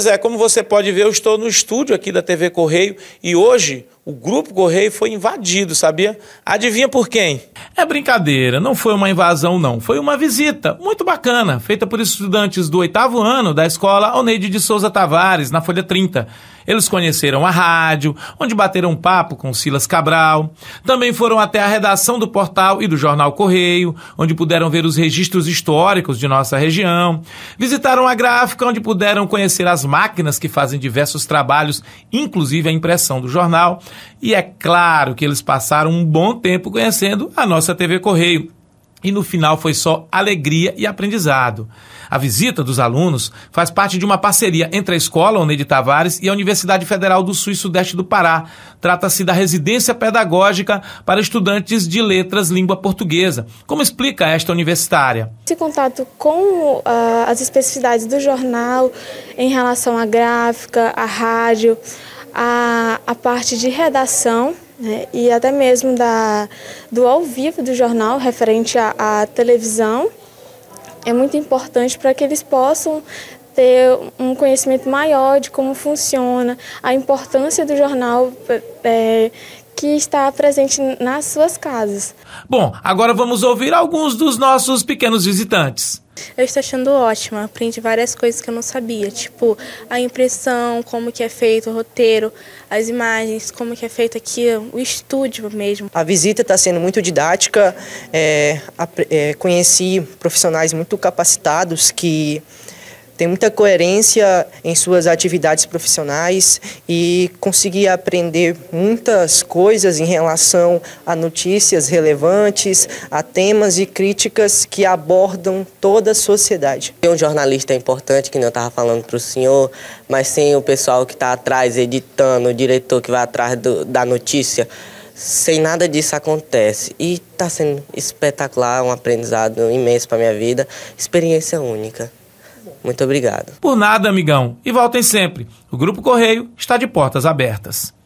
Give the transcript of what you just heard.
Pois é, como você pode ver, eu estou no estúdio aqui da TV Correio e hoje o grupo Correio foi invadido, sabia? Adivinha por quem? É brincadeira, não foi uma invasão, não. Foi uma visita muito bacana, feita por estudantes do oitavo ano da escola Alneide de Souza Tavares, na Folha 30. Eles conheceram a rádio, onde bateram papo com Silas Cabral. Também foram até a redação do portal e do jornal Correio, onde puderam ver os registros históricos de nossa região. Visitaram a gráfica, onde puderam conhecer as máquinas que fazem diversos trabalhos, inclusive a impressão do jornal. E é claro que eles passaram um bom tempo conhecendo a nossa TV Correio. E no final foi só alegria e aprendizado. A visita dos alunos faz parte de uma parceria entre a escola Oneide Tavares e a Universidade Federal do Sul e Sudeste do Pará. Trata-se da residência pedagógica para estudantes de letras língua portuguesa. Como explica esta universitária? Esse contato com uh, as especificidades do jornal em relação à gráfica, à rádio, a, a parte de redação né, e até mesmo da, do ao vivo do jornal referente à, à televisão é muito importante para que eles possam ter um conhecimento maior de como funciona, a importância do jornal é, que está presente nas suas casas. Bom, agora vamos ouvir alguns dos nossos pequenos visitantes eu estou achando ótima. Aprendi várias coisas que eu não sabia, tipo a impressão, como que é feito o roteiro, as imagens, como que é feito aqui o estúdio mesmo. A visita está sendo muito didática. É, é, conheci profissionais muito capacitados que tem muita coerência em suas atividades profissionais e consegui aprender muitas coisas em relação a notícias relevantes, a temas e críticas que abordam toda a sociedade. Ter um jornalista é importante, que não estava falando para o senhor, mas sem o pessoal que está atrás editando, o diretor que vai atrás do, da notícia sem nada disso acontece. E está sendo espetacular, um aprendizado imenso para minha vida, experiência única. Muito obrigado. Por nada, amigão. E voltem sempre. O Grupo Correio está de portas abertas.